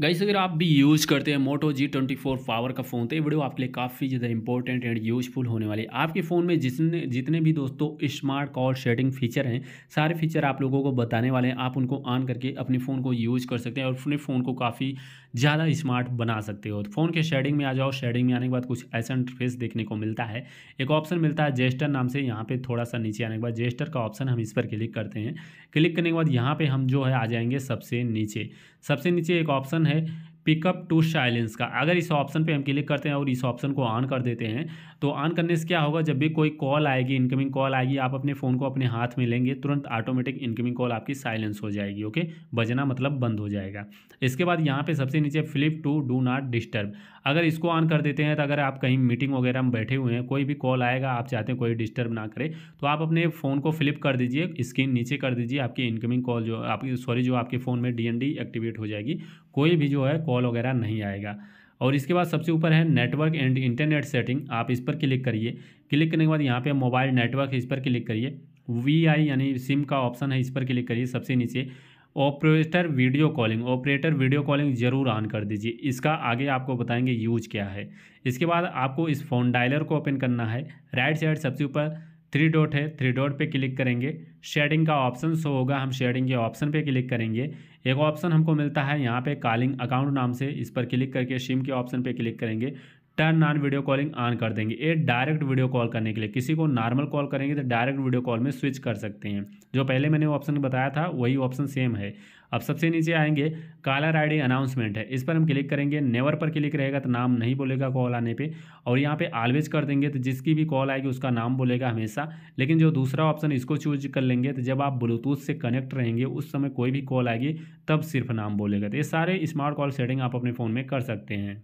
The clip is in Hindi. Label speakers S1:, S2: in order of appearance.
S1: गाइस अगर आप भी यूज़ करते हैं Moto G twenty four power का फ़ोन तो ये वीडियो आपके लिए काफ़ी ज़्यादा इंपॉर्टेंट एंड यूजफुल होने वाली है आपके फ़ोन में जितने जितने भी दोस्तों स्मार्ट कॉल शेडिंग फीचर हैं सारे फीचर आप लोगों को बताने वाले हैं आप उनको ऑन करके अपने फ़ोन को यूज़ कर सकते हैं और अपने फ़ोन को काफ़ी ज़्यादा स्मार्ट बना सकते हो तो फ़ोन के शेडिंग में आ जाओ शेडिंग में आने के बाद कुछ ऐसा इंटरफेस देखने को मिलता है एक ऑप्शन मिलता है जेस्टर नाम से यहाँ पर थोड़ा सा नीचे आने के बाद जेस्टर का ऑप्शन हम इस पर क्लिक करते हैं क्लिक करने के बाद यहाँ पर हम जो है आ जाएंगे सबसे नीचे सबसे नीचे एक ऑप्शन है है पिकअप टू साइलेंस का अगर इस ऑप्शन पे हम क्लिक करते हैं और इस ऑप्शन को ऑन कर देते हैं तो ऑन करने से क्या होगा जब भी कोई कॉल आएगी इनकमिंग कॉल आएगी आप अपने फ़ोन को अपने हाथ में लेंगे तुरंत ऑटोमेटिक इनकमिंग कॉल आपकी साइलेंस हो जाएगी ओके बजना मतलब बंद हो जाएगा इसके बाद यहाँ पे सबसे नीचे flip to do not disturb अगर इसको ऑन कर देते हैं तो अगर आप कहीं मीटिंग वगैरह में बैठे हुए हैं कोई भी कॉल आएगा आप चाहते हैं कोई डिस्टर्ब ना करे तो आप अपने फ़ोन को फ्लिप कर दीजिए स्क्रीन नीचे कर दीजिए आपकी इनकमिंग कॉल जो आपकी सॉरी जो आपके फ़ोन में डी एक्टिवेट हो जाएगी कोई भी जो है कॉल वगैरह नहीं आएगा और इसके बाद सबसे ऊपर है नेटवर्क एंड इंटरनेट सेटिंग आप इस पर क्लिक करिए क्लिक करने के बाद यहाँ पे मोबाइल नेटवर्क इस पर क्लिक करिए वी आई यानी सिम का ऑप्शन है इस पर क्लिक करिए सबसे नीचे operator video calling operator video calling ज़रूर ऑन कर दीजिए इसका आगे आपको बताएंगे यूज क्या है इसके बाद आपको इस फ़ोन डायलर को ओपन करना है राइट साइड सबसे ऊपर थ्री डॉट है थ्री डॉट पे क्लिक करेंगे शेडिंग का ऑप्शन शो होगा हम शेडिंग के ऑप्शन पे क्लिक करेंगे एक ऑप्शन हमको मिलता है यहाँ पे कॉलिंग अकाउंट नाम से इस पर क्लिक करके सिम के ऑप्शन पे क्लिक करेंगे turn on video calling on कर देंगे ये डायरेक्ट वीडियो कॉल करने के लिए किसी को नॉर्मल कॉल करेंगे तो डायरेक्ट वीडियो कॉल में स्विच कर सकते हैं जो पहले मैंने ऑप्शन बताया था वही ऑप्शन सेम है अब सबसे नीचे आएंगे कॉलर आईडी अनाउंसमेंट है इस पर हम क्लिक करेंगे नेवर पर क्लिक रहेगा तो नाम नहीं बोलेगा कॉल आने पे और यहाँ पे ऑलवेज कर देंगे तो जिसकी भी कॉल आएगी उसका नाम बोलेगा हमेशा लेकिन जो दूसरा ऑप्शन इसको चूज कर लेंगे तो जब आप ब्लूटूथ से कनेक्ट रहेंगे उस समय कोई भी कॉल आएगी तब सिर्फ नाम बोलेगा तो ये सारे स्मार्ट कॉल सेटिंग आप अपने फ़ोन में कर सकते हैं